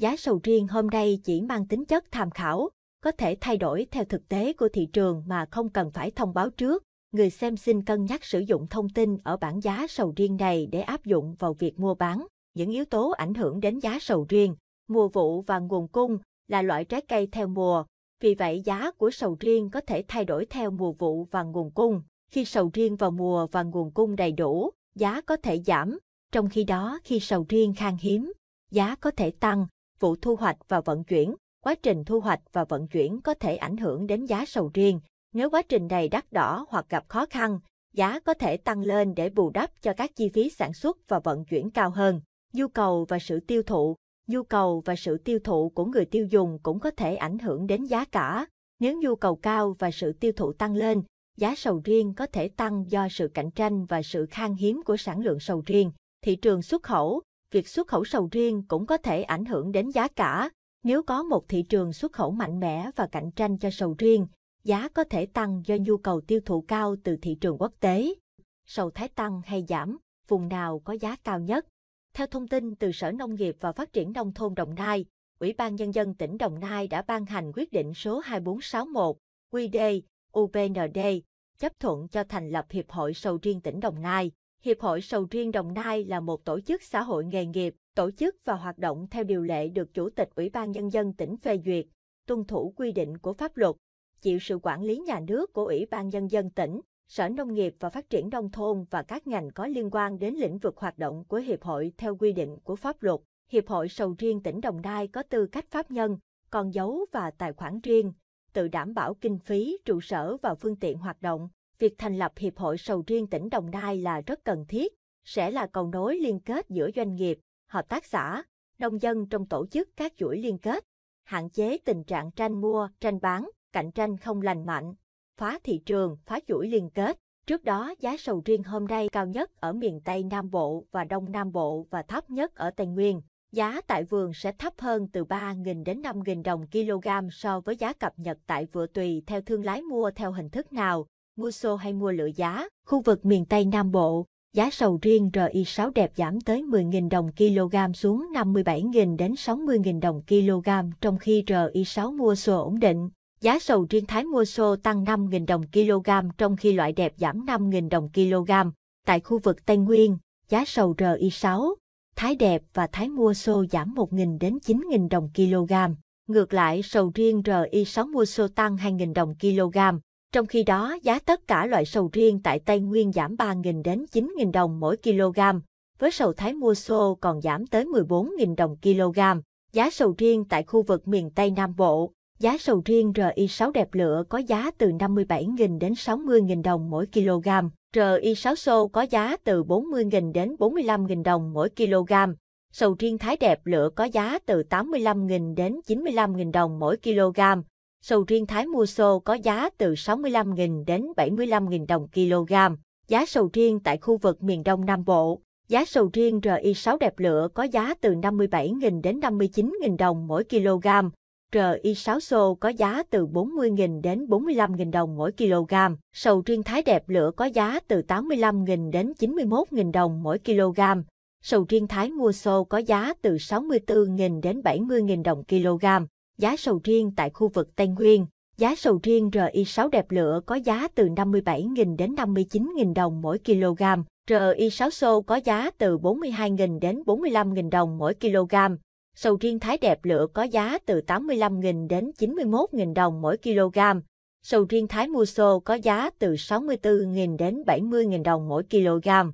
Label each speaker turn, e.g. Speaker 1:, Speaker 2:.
Speaker 1: giá sầu riêng hôm nay chỉ mang tính chất tham khảo, có thể thay đổi theo thực tế của thị trường mà không cần phải thông báo trước. Người xem xin cân nhắc sử dụng thông tin ở bảng giá sầu riêng này để áp dụng vào việc mua bán. Những yếu tố ảnh hưởng đến giá sầu riêng, mùa vụ và nguồn cung là loại trái cây theo mùa, vì vậy giá của sầu riêng có thể thay đổi theo mùa vụ và nguồn cung. Khi sầu riêng vào mùa và nguồn cung đầy đủ, giá có thể giảm, trong khi đó khi sầu riêng khan hiếm, giá có thể tăng vụ thu hoạch và vận chuyển. Quá trình thu hoạch và vận chuyển có thể ảnh hưởng đến giá sầu riêng. Nếu quá trình này đắt đỏ hoặc gặp khó khăn, giá có thể tăng lên để bù đắp cho các chi phí sản xuất và vận chuyển cao hơn. Nhu cầu và sự tiêu thụ Nhu cầu và sự tiêu thụ của người tiêu dùng cũng có thể ảnh hưởng đến giá cả. Nếu nhu cầu cao và sự tiêu thụ tăng lên, giá sầu riêng có thể tăng do sự cạnh tranh và sự khan hiếm của sản lượng sầu riêng. Thị trường xuất khẩu việc xuất khẩu sầu riêng cũng có thể ảnh hưởng đến giá cả. Nếu có một thị trường xuất khẩu mạnh mẽ và cạnh tranh cho sầu riêng, giá có thể tăng do nhu cầu tiêu thụ cao từ thị trường quốc tế. Sầu thái tăng hay giảm, vùng nào có giá cao nhất? Theo thông tin từ Sở Nông nghiệp và Phát triển Nông thôn Đồng Nai, Ủy ban Nhân dân tỉnh Đồng Nai đã ban hành quyết định số 2461 QD UBND chấp thuận cho thành lập Hiệp hội Sầu riêng tỉnh Đồng Nai. Hiệp hội Sầu Riêng Đồng Nai là một tổ chức xã hội nghề nghiệp, tổ chức và hoạt động theo điều lệ được Chủ tịch Ủy ban Nhân dân tỉnh phê duyệt, tuân thủ quy định của pháp luật, chịu sự quản lý nhà nước của Ủy ban Nhân dân tỉnh, Sở Nông nghiệp và Phát triển Nông thôn và các ngành có liên quan đến lĩnh vực hoạt động của Hiệp hội theo quy định của pháp luật. Hiệp hội Sầu Riêng tỉnh Đồng Nai có tư cách pháp nhân, con dấu và tài khoản riêng, tự đảm bảo kinh phí, trụ sở và phương tiện hoạt động việc thành lập Hiệp hội sầu riêng tỉnh Đồng Nai là rất cần thiết, sẽ là cầu nối liên kết giữa doanh nghiệp, hợp tác xã, nông dân trong tổ chức các chuỗi liên kết, hạn chế tình trạng tranh mua, tranh bán, cạnh tranh không lành mạnh, phá thị trường, phá chuỗi liên kết. Trước đó, giá sầu riêng hôm nay cao nhất ở miền Tây Nam Bộ và Đông Nam Bộ và thấp nhất ở Tây Nguyên. Giá tại vườn sẽ thấp hơn từ 3.000 đến 5.000 đồng kg so với giá cập nhật tại vựa tùy theo thương lái mua theo hình thức nào, mua xô hay mua lựa giá. Khu vực miền Tây Nam Bộ, giá sầu riêng RI6 đẹp giảm tới 10.000 đồng kg xuống 57.000 đến 60.000 đồng kg, trong khi RI6 mua xô ổn định. Giá sầu riêng Thái mua xô tăng 5.000 đồng kg trong khi loại đẹp giảm 5.000 đồng kg. Tại khu vực Tây Nguyên, giá sầu RI6, Thái đẹp và Thái mua xô giảm 1.000 đến 9.000 đồng kg. Ngược lại, sầu riêng RI6 mua xô tăng 2.000 đồng kg trong khi đó, giá tất cả loại sầu riêng tại Tây Nguyên giảm 3.000 đến 9.000 đồng mỗi kg, với sầu Thái mua xô còn giảm tới 14.000 đồng kg. Giá sầu riêng tại khu vực miền Tây Nam Bộ, giá sầu riêng RI6 đẹp lửa có giá từ 57.000 đến 60.000 đồng mỗi kg, RI6 xô có giá từ 40.000 đến 45.000 đồng mỗi kg, sầu riêng Thái đẹp lửa có giá từ 85.000 đến 95.000 đồng mỗi kg sầu riêng Thái Mua Xô có giá từ 65.000 đến 75.000 đồng kg. Giá sầu riêng tại khu vực miền Đông Nam Bộ, giá sầu riêng RI6 đẹp lửa có giá từ 57.000 đến 59.000 đồng mỗi kg. RI6 xô có giá từ 40.000 đến 45.000 đồng mỗi kg. Sầu riêng Thái đẹp lửa có giá từ 85.000 đến 91.000 đồng mỗi kg. Sầu riêng Thái mua xô có giá từ 64.000 đến 70.000 đồng kg giá sầu riêng tại khu vực Tây Nguyên. Giá sầu riêng RI6 đẹp lửa có giá từ 57.000 đến 59.000 đồng mỗi kg, RI6 xô có giá từ 42.000 đến 45.000 đồng mỗi kg, sầu riêng thái đẹp lửa có giá từ 85.000 đến 91.000 đồng mỗi kg, sầu riêng thái mua xô có giá từ 64.000 đến 70.000 đồng mỗi kg.